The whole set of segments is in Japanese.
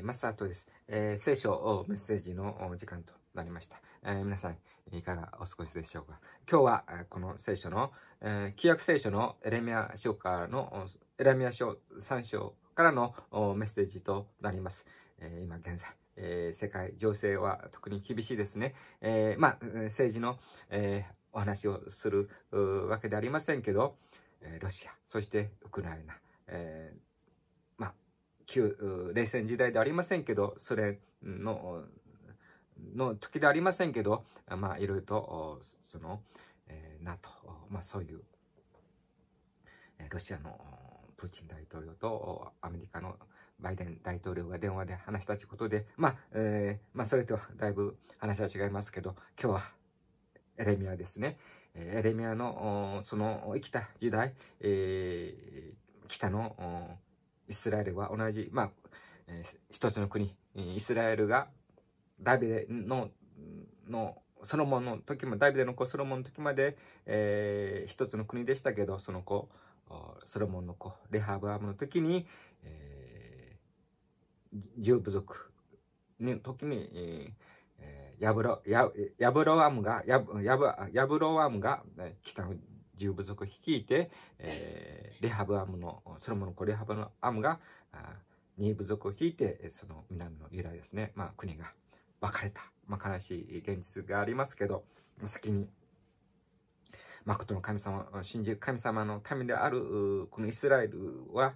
ります。あとです。えー、聖書をメッセージの時間となりました。えー、皆さん、いかがお過ごしでしょうか。今日は、この聖書の、えー、旧約聖書のエレミア書からの、エレミア書3章からのメッセージとなります。えー、今現在、えー、世界情勢は特に厳しいですね。えー、まあ、政治の、えー、お話をするわけでありませんけど、えー、ロシア、そしてウクライナ、えー旧、冷戦時代でありませんけど、ソ連の、の時でありませんけど、まあ、いろいろと、その、えー、NATO、まあ、そういう、ロシアのプーチン大統領とアメリカのバイデン大統領が電話で話したということで、まあ、えー、まあ、それとだいぶ話は違いますけど、今日はエレミアですね。エレミアの、その生きた時代、えー、北の、イスラエルは同じ、まあ、えー、一つの国、イスラエルがダビデの、の、ソロモンの時も、ダビデの子ソロモンの時まで、えー、一つの国でしたけど、その子、ソロモンの子、レハブアムの時に、えー、十部族の時に、えーヤブロ、ヤブロアムが、ヤブ、ヤブ、ヤブロアムが、北の10部族率いて、えー、レハブアムの、ソロモの子レハブのアムが、2部族を率いて、その南の由来ですね、まあ国が分かれた。まあ悲しい現実がありますけど、先に、誠の神様、信じる神様の民である、このイスラエルは、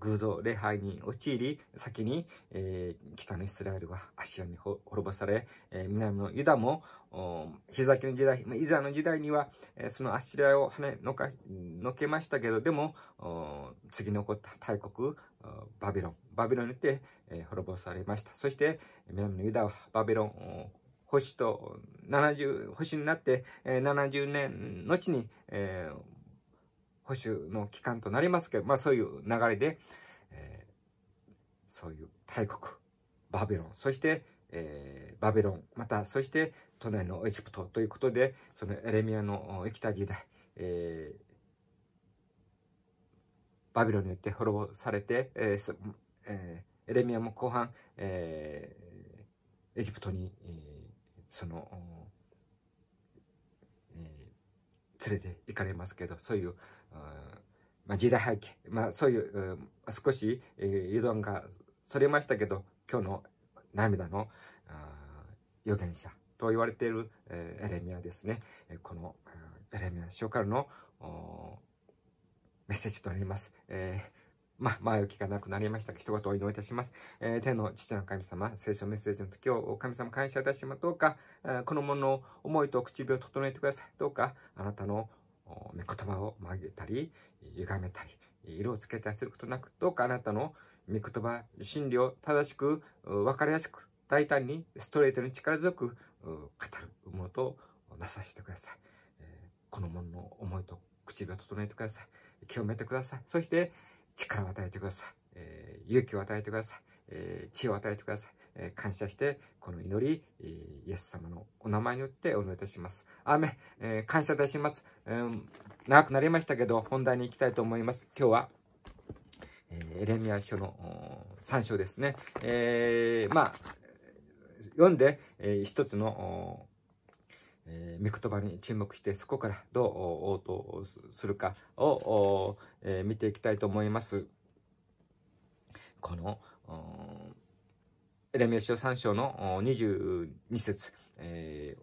偶像礼拝に陥り、先に、えー、北のイスラエルはアシアに滅ぼされ、えー、南のユダも、ヒザキの時代、まあ、イザの時代には、えー、そのアシリアを跳ねのか、のけましたけど、でも、次にった大国、バビロン、バビロンによって、えー、滅ぼされました。そして、南のユダはバビロン、星と、七十、星になって、えー、70年後に、えー保守の期間となりますけど、まあそういう流れで、えー、そういう大国、バビロン、そして、えー、バビロン、また、そして、隣のエジプトということで、そのエレミアの生きた時代、えー、バビロンによって滅ぼされて、えーえー、エレミアも後半、えー、エジプトに、えー、その、え連れて行かれますけど、そういうまあ、時代背景、まあ、そういう、少し、えー、油断がそれましたけど、今日の涙の預言者と言われている、えー、エレミアですね。このエレミア書からのメッセージとなります。えーま前置きがなくなりましたが、一言お祈りいたします。えー、天の父の神様、聖書メッセージの時を神様感謝いたします。どうか、えー、このものの思いと口火を整えてください。どうか、あなたの目言葉を曲げたり、歪めたり、色をつけたりすることなく、どうかあなたの御言葉、真理を正しく、わかりやすく、大胆に、ストレートに力強く、語るものとなさせてください。このものの思いと口を整えてください。清めてください。そして、力を与えてください。勇気を与えてください。知恵を与えてください。え感謝して、この祈り、イエス様のお名前によってお祈りいたします。アーえ感謝いたします、うん。長くなりましたけど、本題に行きたいと思います。今日は、えエレミア書の3章ですね。えー、まあ、読んで、えー、一つの、えー、御言葉に注目して、そこからどう応答するかを、えー、見ていきたいと思います。この、レメオシオ3章の22節、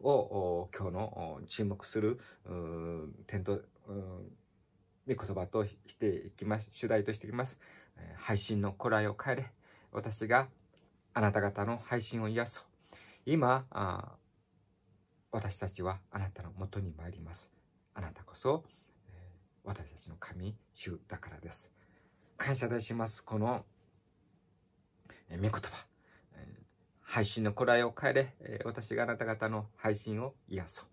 を今日の注目する点と、見言葉としていきます。主題としていきます。配信の古来を変えれ。私があなた方の配信を癒そう。今、私たちはあなたのもとに参ります。あなたこそ、私たちの神、主だからです。感謝いたします。この、見御言葉。配信のえを変えれ、え私があなた方の配信を癒そう。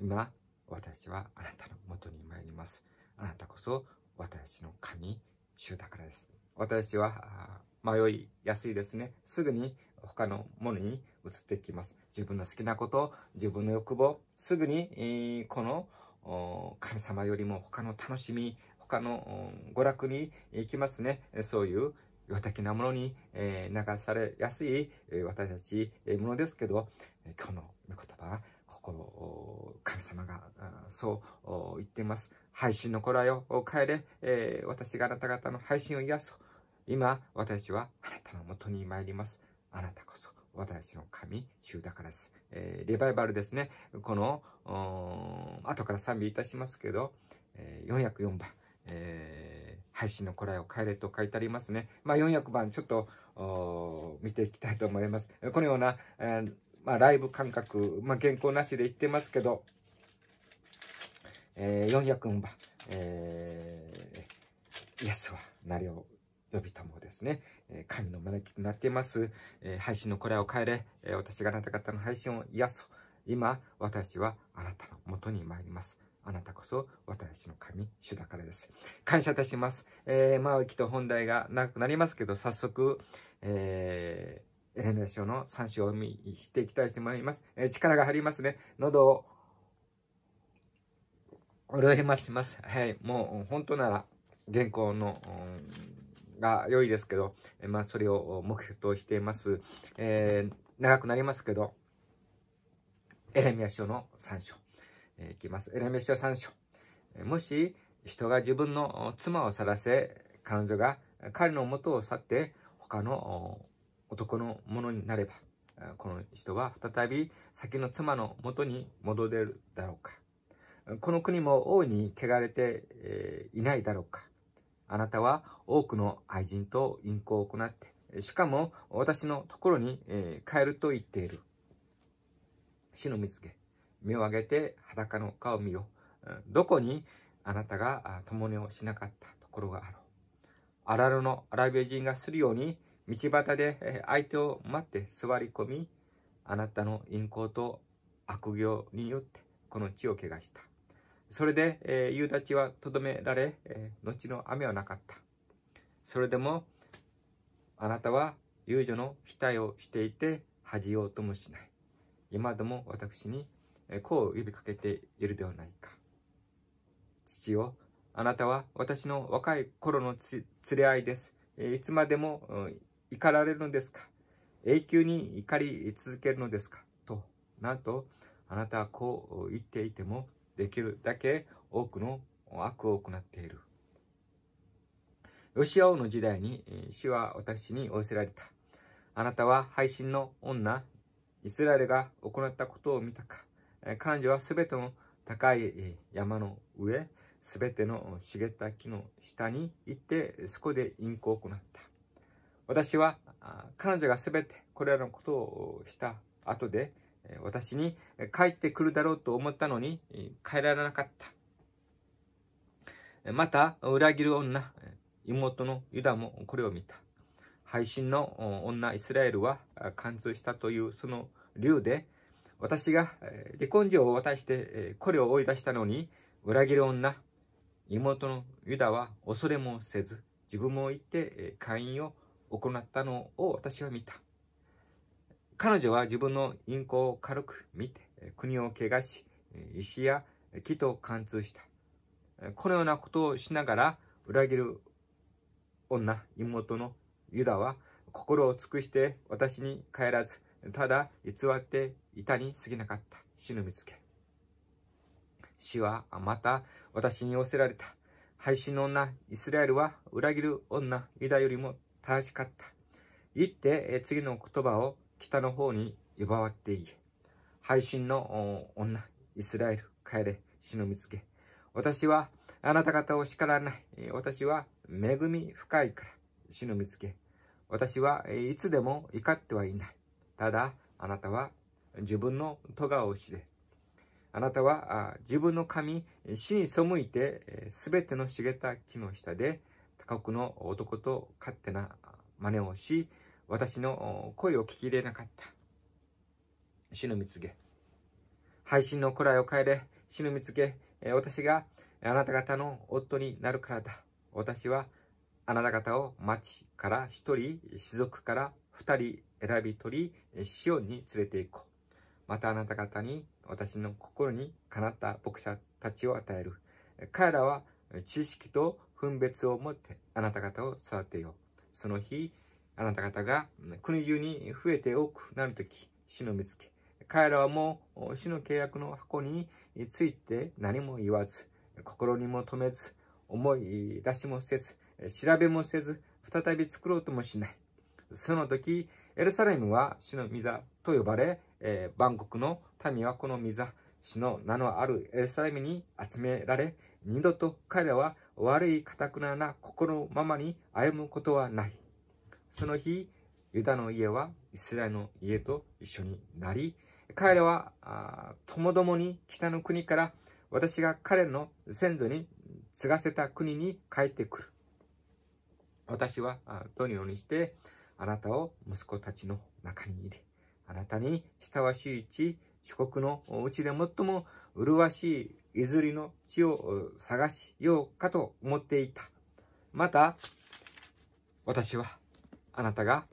今、私はあなたの元に参ります。あなたこそ私の神、主だからです。私は迷いやすいですね。すぐに他のものに移ってきます。自分の好きなこと、自分の欲望、すぐに、えー、この神様よりも他の楽しみ、他の娯楽に行きますね。そういう、良的なものに、え流されやすい、え私たち、えものですけど、え今日の御言葉は、心、神様がそう言っています。配信の頃よ、帰れ、え私があなた方の配信を癒す。今、私はあなたのもとに参ります。あなたこそ、私の神、中だからです。えリバイバルですね。この、後から賛美いたしますけど、え404番。えー、配信のらえをえれと書いてありますね。まあ、400番ちょっと、見ていきたいと思います。このような、えー、まあ、ライブ感覚、まあ、原稿なしで言ってますけど、えー、400番、えー、イエスは、なりを呼びともですね、えー、神の招きとなっています、えー、配信のこえを変えれ、えー、私があなた方の配信を癒そう。今、私はあなたの元に参ります。あなたこそ私の神、主だからです。感謝いたします。えー、まあ、きっと本題が長くなりますけど、早速、えー、エレメ書の参照を読みしていきたいと思います。えー、力が入りますね。喉を、潤いますします。はい。もう、本当なら、原稿の、が良いですけど、えー、まあ、それを目標としています。えー、長くなりますけど、エレミア書の参照。えー、いきます。エレメシア3章。もし人が自分の妻を去らせ、彼女が彼の元を去って他の男のものになれば、この人は再び先の妻の元に戻れるだろうか。この国も王に汚れていないだろうか。あなたは多くの愛人と淫行を行って、しかも私のところに帰ると言っている。死の見つけ。目を上げて裸の顔を見よ。どこにあなたが共寝をしなかったところがあろう。アラのアラビア人がするように、道端で相手を待って座り込み、あなたの陰行と悪行によってこの地を怪我した。それで、えー、夕立はとどめられ、えー、後の雨はなかった。それでも、あなたは遊女の額をしていて恥じようともしない。今でも私にこう呼びかけているではないか。父よ、あなたは私の若い頃の連れ合いです。いつまでも怒られるのですか永久に怒り続けるのですかと、なんと、あなたはこう言っていても、できるだけ多くの悪を行っている。ヨシア王の時代に、主は私に仰せられた。あなたは配信の女、イスラエルが行ったことを見たか。彼女はすべての高い山の上、すべての茂った木の下に行って、そこで隠行を行った。私は彼女がすべてこれらのことをした後で、私に帰ってくるだろうと思ったのに帰られなかった。また、裏切る女、妹のユダもこれを見た。配信の女イスラエルは貫通したというその理由で、私が、え離婚状を渡して、えこれを追い出したのに、裏切る女、妹のユダは恐れもせず、自分も行って、会員を行ったのを私は見た。彼女は自分の陰行を軽く見て、国を汚し、石や木と貫通した。このようなことをしながら、裏切る女、妹のユダは、心を尽くして私に帰らず、ただ偽っていたに過ぎなかった死の見つけ。主はまた私に寄せられた。配信の女、イスラエルは裏切る女、ユダよりも正しかった。言って次の言葉を北の方に呼ばわって言え。配信の女、イスラエル、帰れ、死の見つけ。私はあなた方を叱らない。私は恵み深いから、死の見つけ。私はいつでも怒ってはいない。ただ、あなたは自分の咎を知れ。あなたは自分の神、死に背いて、すべての茂った木の下で、他国の男と勝手な真似をし、私の声を聞き入れなかった。死の見つけ。配信の位を変えれ、死の見つけ。私があなた方の夫になるからだ。私はあなた方を町から一人、士族から二人選び取り、シオンに連れて行こう。またあなた方に私の心にかなった牧者たちを与える。彼らは知識と分別を持ってあなた方を育てよう。その日、あなた方が国中に増えて多くなるとき、主の見つけ。彼らはもう主の契約の箱について何も言わず、心にも留めず、思い出しもせず、調べもせず、再び作ろうともしない。その時、エルサレムは死の御座と呼ばれ、えー、万国の民はこの御座、死の名のあるエルサレムに集められ、二度と彼らは悪いたくなな心のままに歩むことはない。その日、ユダの家はイスラエルの家と一緒になり、彼らはともどもに北の国から私が彼の先祖に継がせた国に帰ってくる。私はどのようにして、あなたを息子たちの中に入れ、あなたに親わしい地、諸国のうちで最も麗しい譲りの地を探しようかと思っていた。また、私は、あなたが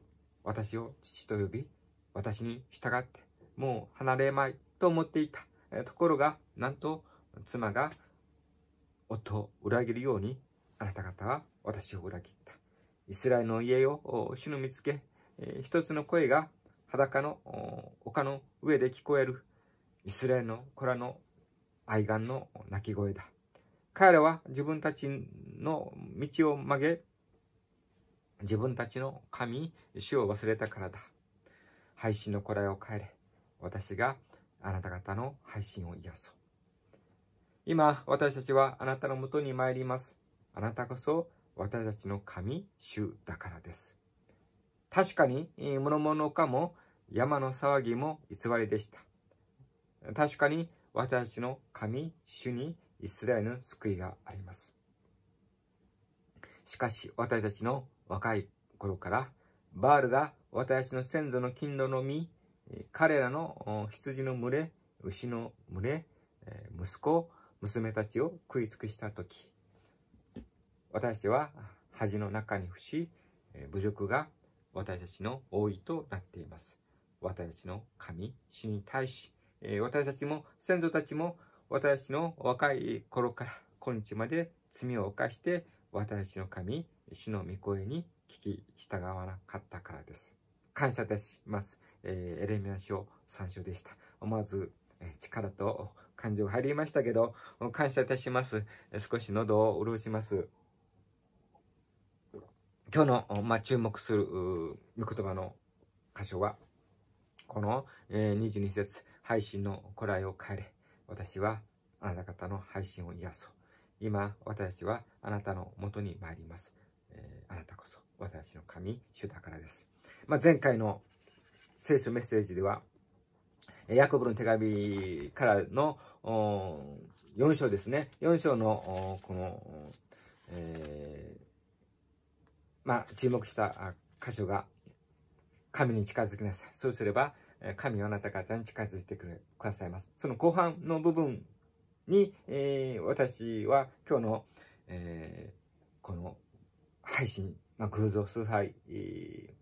私を父と呼び、私に従って、もう離れまいと思っていた。ところが、なんと、妻が夫を裏切るように、あなた方は私を裏切った。イスラエルの家を主の見つけ、一つの声が裸の丘の上で聞こえるイスラエルの子らの愛玩の鳴き声だ。彼らは自分たちの道を曲げ、自分たちの神、主を忘れたからだ。配信の子らを帰れ。私があなた方の配信を癒そう。今、私たちはあなたのもとに参ります。あなたこそ私たちの神、主だからです。確かに、物々かも山の騒ぎも偽りでした。確かに、私たちの神、主にイスラエルの救いがあります。しかし、私たちの若い頃から、バールが私たちの先祖の勤労の実、彼らの羊の群れ、牛の群れ、息子、娘たちを食い尽くした時、私は恥の中に伏し、侮辱が私たちの多いとなっています。私たちの神、主に対し、私たちも先祖たちも私たちの若い頃から今日まで罪を犯して私たちの神、主の御声に聞き従わなかったからです。感謝いたします。えー、エレミア書参章でした。思わず、え力と感情が入りましたけど、感謝いたします。少し喉を潤します。今日の、まあ、注目する、御言葉の箇所は、この、えー、22節、配信の古来を変えれ。私はあなた方の配信を癒そう。今、私はあなたの元に参ります。えー、あなたこそ、私の神、主だからです。まあ、前回の聖書メッセージでは、ヤコブの手紙からの4章ですね。4章のこのまあ、注目した箇所が、神に近づきなさい。そうすれば、神はあなた方に近づいてくださいます。その後半の部分に、えー、私は今日の、えー、この配信、まあ、偶像崇拝、え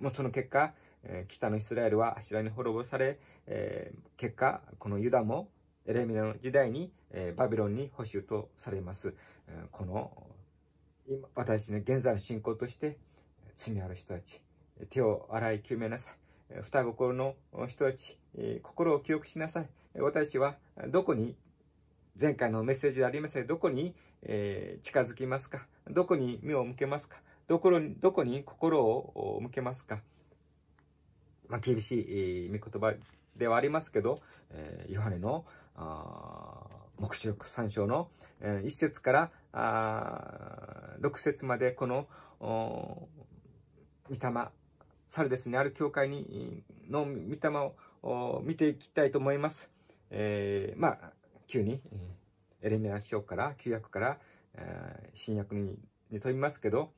ー、もうその結果、え北のイスラエルは柱に滅ぼされ、え結果、このユダもエレミの時代に、えバビロンに捕囚とされます。この今私の現在の信仰として罪ある人たち手を洗い清めなさい双心の人たち心を記憶しなさい私はどこに前回のメッセージでありませんどこに、え近づきますかどこに目を向けますかどこにどこに心を向けますか、まあ、厳しい、見言葉ではありますけど、えヨハネのあ黙示録3章の一節から六節までこの御霊、サルデスにある教会にの御霊を見ていきたいと思います。えー、まあ、急に、エレミア書から旧約から、え新約にに飛びますけど、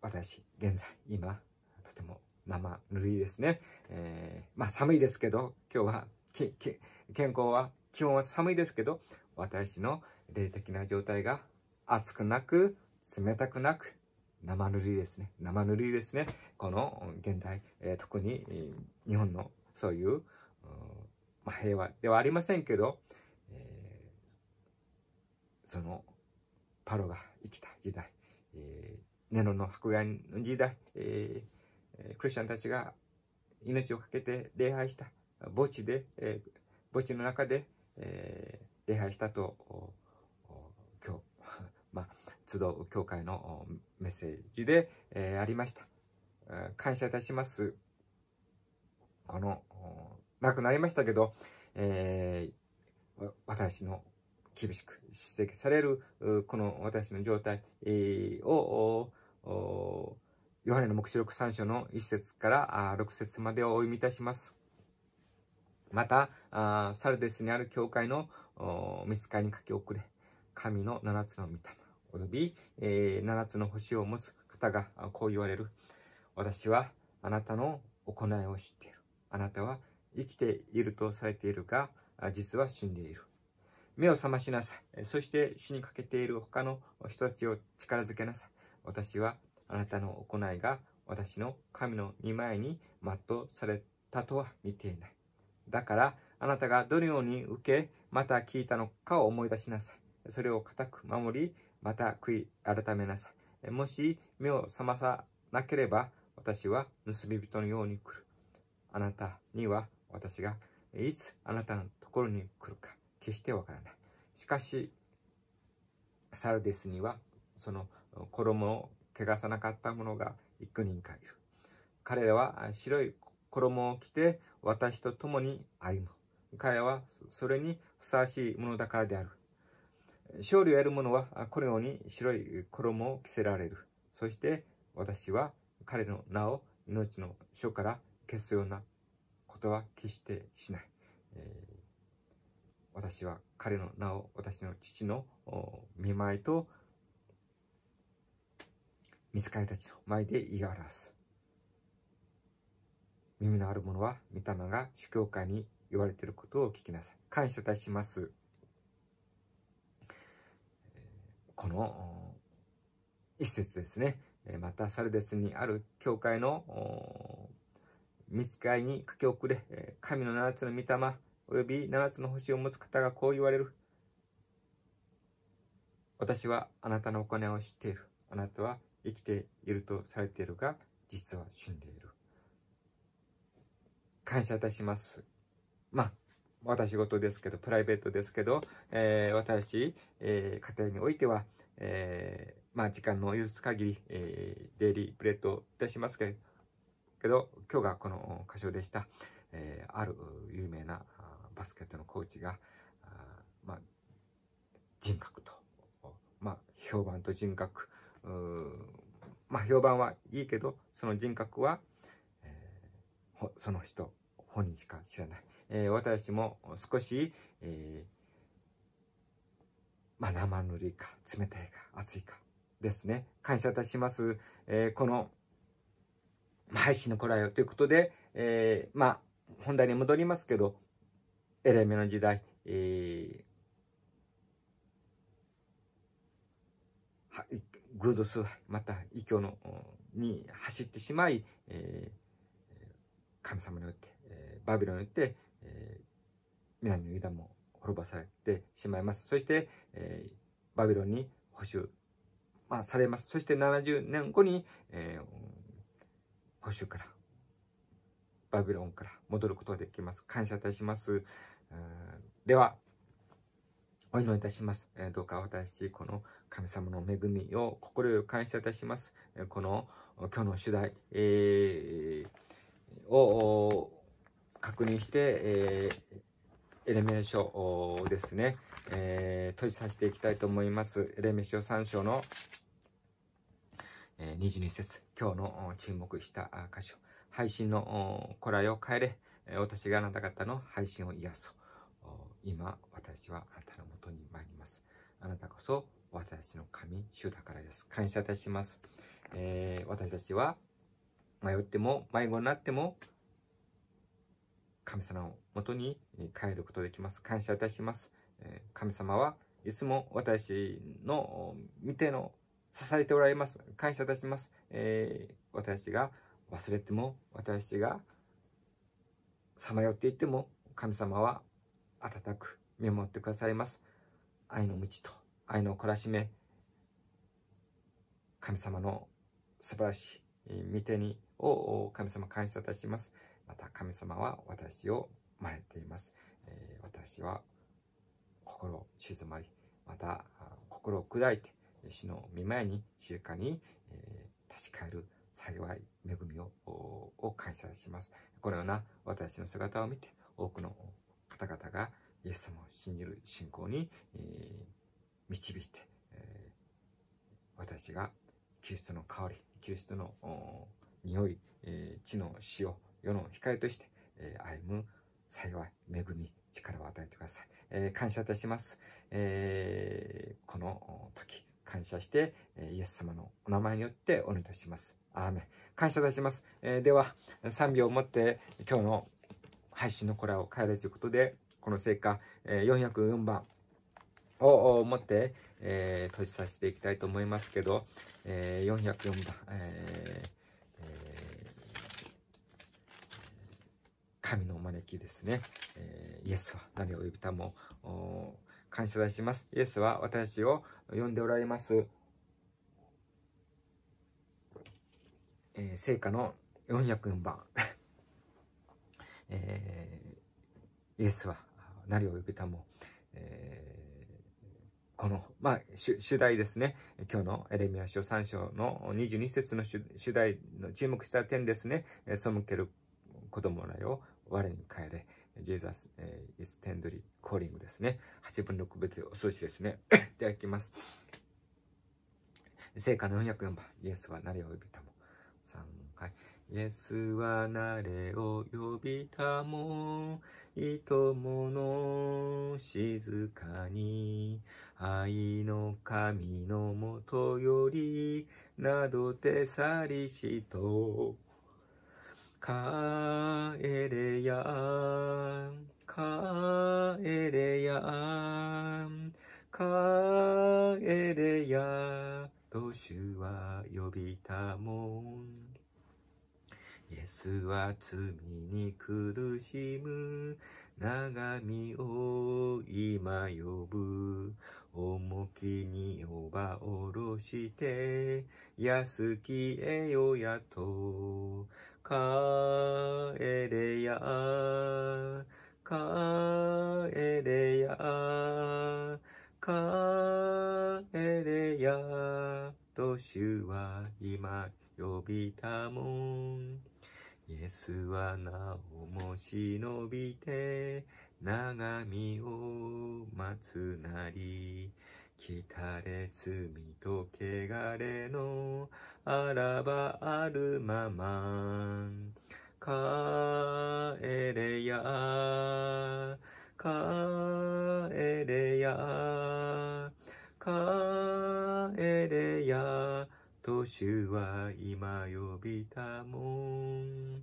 私、現在、今、とても生ぬるいですね。えー、まあ寒いですけど、今日は、け、け、健康は気温は寒いですけど、私の霊的な状態が熱くなく、冷たくなく、生ぬるいですね。生ぬるいですね。この現代、えー、特に日本のそういう、うまあ、平和ではありませんけど、えー、そのパロが生きた時代、えー、ネロの迫害の時代、えー、クリスチャンたちが命を懸けて礼拝した墓地で、えー、墓地の中でえー、礼拝したと、今日、まあ、集う教会のメッセージで、えー、ありました。感謝いたします。この、亡くなりましたけど、えー、私の厳しく指摘される、この私の状態を、ヨハネの目視録3章の1節から6節までをお読みいたします。また、あサルデスにある教会の見つかりに書き送れ。神の七つの御霊、および、えー、七つの星を持つ方がこう言われる。私はあなたの行いを知っている。あなたは生きているとされているが、実は死んでいる。目を覚ましなさい。そして死にかけている他の人たちを力づけなさい。私はあなたの行いが私の神の見前に全うされたとは見ていない。だから、あなたがどのように受け、また聞いたのかを思い出しなさい。それを固く守り、また悔い改めなさい。もし目を覚まさなければ、私は盗み人のように来る。あなたには私がいつあなたのところに来るか、決してわからない。しかし、サルデスには、その衣を汚さなかった者が幾人かいる。彼らは白い衣を着て私と共に歩む。彼はそれにふさわしいものだからである。勝利を得る者はこのように白い衣を着せられる。そして私は彼の名を命の書から消すようなことは決してしない。えー、私は彼の名を私の父の見舞いと見つかりたちの前で言い表す。耳のある者は、御霊が主教会に言われていることを聞きなさい。感謝いたします。この一節ですね。また、サルデスにある教会の見つかりに駆け遅れ、神の七つの御霊、および七つの星を持つ方がこう言われる。私はあなたのお金を知っている。あなたは生きているとされているが、実は死んでいる。感謝いたします。まあ、私事ですけど、プライベートですけど、えー、私、えー、家庭においては、えー、まあ、時間の許す限り、えデイリープレートいたしますけど、今日がこの歌唱でした、えある有名なバスケットのコーチが、あまあ、人格と、まあ、評判と人格、まあ、評判はいいけど、その人格は、その人本人しか知らない、えー、私も少し、えー、まあ、生ぬるいか冷たいか熱いかですね感謝いたします、えー、この配信のこらよということで、えー、まあ本題に戻りますけどエレメの時代、えー、は偶像崇拝また異教のに走ってしまい、えー神様によって、えー、バビロンによって、えー、南のユダも滅ぼされてしまいます。そして、えー、バビロンに補修、まあ、されます。そして70年後に、えー、補修から、バビロンから戻ることができます。感謝いたします。では、お祈りいたします。どうか私、この神様の恵みを心より感謝いたします。この今日の主題、えーを確認して、えー、エレメーションですね、えー、閉じさせていきたいと思います。エレメーション3章の、えー、22節今日の注目した箇所、配信のこら変えれ、私があなた方の配信を癒そう。今、私はあなたのもとに参ります。あなたこそ私の神、主だからです。感謝いたします。えー、私たちは迷っても、迷子になっても、神様を元に帰ることできます。感謝いたします。神様はいつも私の見ての支えておられます。感謝いたします。え私が忘れても、私がさまよっていても、神様は温く見守ってくださいます。愛の無知と愛の懲らしめ、神様の素晴らしい見てにを神様感謝いたします。また神様は私をまれています。えー、私は心を静まり、また心を砕いて、主の御前に静かに、えー、立ち返る幸い恵みをを感謝します。このような私の姿を見て、多くの方々がイエス様を信じる信仰に、えー、導いて、えー、私がキリストの香り、キリストの匂い、えー、地の塩、世の光として、えー、歩む幸い、恵み、力を与えてください。えー、感謝いたします。えー、この時、感謝して、えイエス様のお名前によってお願いいたします。アーメン。感謝いたします。えでは、賛美をもって今日の配信のコラを変えるということで、この成果、え404番を持って、え閉じさせていきたいと思いますけど、え404番、えー神の招きですね。えー、イエスは誰を呼びたも、感謝します。イエスは私を呼んでおられます。えー、聖歌の404番。えー、イエスは何を呼びたも、えー、この、まあ、主題ですね。今日のエレミア書3章の22節の主題の注目した点ですね。え背ける子供らよ、我に帰れ。Jesus is t テ n d リー、コー calling ですね。8分の6分でお寿司ですね。いただきます。聖火の404番。イエスは誰を呼びたも。3回。イエスは誰を呼びたも、いともの静かに、愛の神のもとより、などて去りしと、帰れや、帰れや、帰れや、と主は呼びたもん。イエスは罪に苦しむ、長身を今呼ぶ。重きにおばおろして、安きえよやと。帰れや、帰れや、帰れや、と主は今呼びたもん。イエスはなおも忍びて、長みを待つなり。たれ罪と汚れのあらばあるまま帰れや帰れや帰れや年は今呼びたもん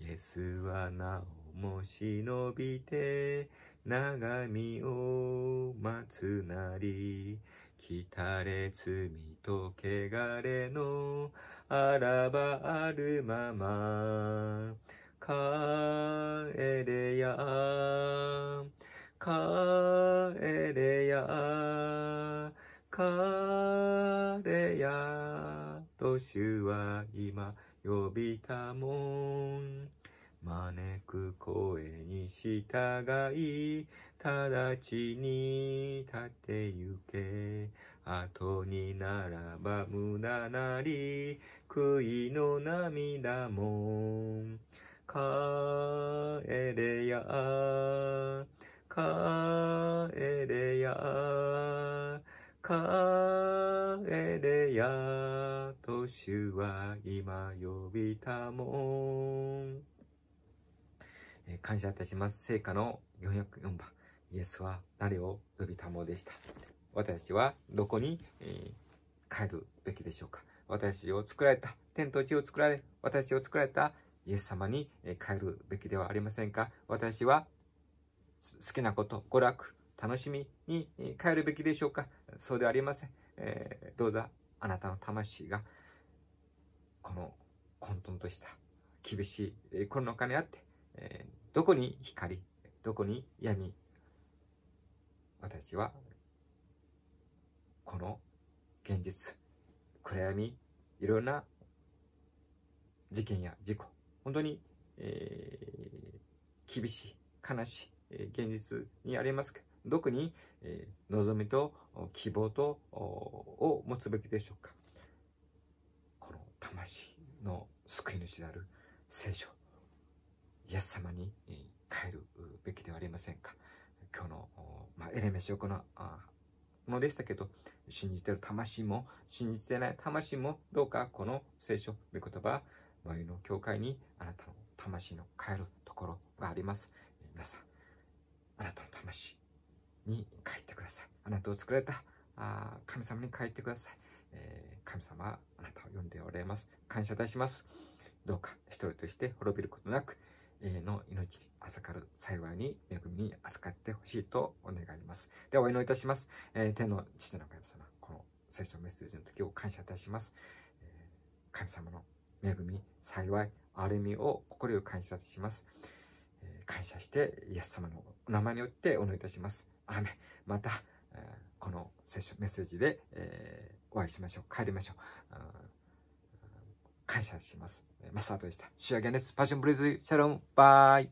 イエスはなおも忍びて長身を待つなり、来たれ罪と汚れのあらばあるまま、帰れや、帰れや、帰れや、とは今呼びたもん。招く声に従い、直ちに立てゆけ。後にならば無駄なり、悔いの涙も。帰れや、帰れや、帰れや、年は今呼びたもん。え感謝いたします。聖火の404番、イエスは誰を呼びたもでした。私はどこに、えー、帰るべきでしょうか私を作られた、天と地を作られ、私を作られたイエス様に、えー、帰るべきではありませんか私は好きなこと、娯楽、楽しみに帰るべきでしょうかそうではありません。えー、どうぞあなたの魂がこの混沌とした厳しいコロナ禍にあってえー、どこに光、どこに闇、私は、この現実、暗闇、いろんな事件や事故、本当に、えー、厳しい、悲しい、え現実にありますかど、特に、えー、望みと希望とを持つべきでしょうかこの魂の救い主である聖書イエス様に帰るべきではありませんか今日の、まあ、エレメシオこののでしたけど、信じてる魂も、信じてない魂も、どうかこの聖書、御言葉、真の教会にあなたの魂の帰るところがあります。皆さん、あなたの魂に帰ってください。あなたを作られたあ神様に帰ってください。えー、神様、あなたを呼んでおられます。感謝いたします。どうか一人として滅びることなく、の命預かる幸いに恵みに預かってほしいとお願いします。ではお祈りいたします。えー、天の父の神様、この聖書メッセージの時を感謝いたします。えー、神様の恵み、幸い、ある意味を心よ感謝します。えー、感謝して、イエス様のお名前によってお祈りいたします。アーまた、えー、この聖書メッセージで、えお会いしましょう。帰りましょう。感謝します。マスタートでした。仕上げです。パッションブリーズ、シャロン、バイ。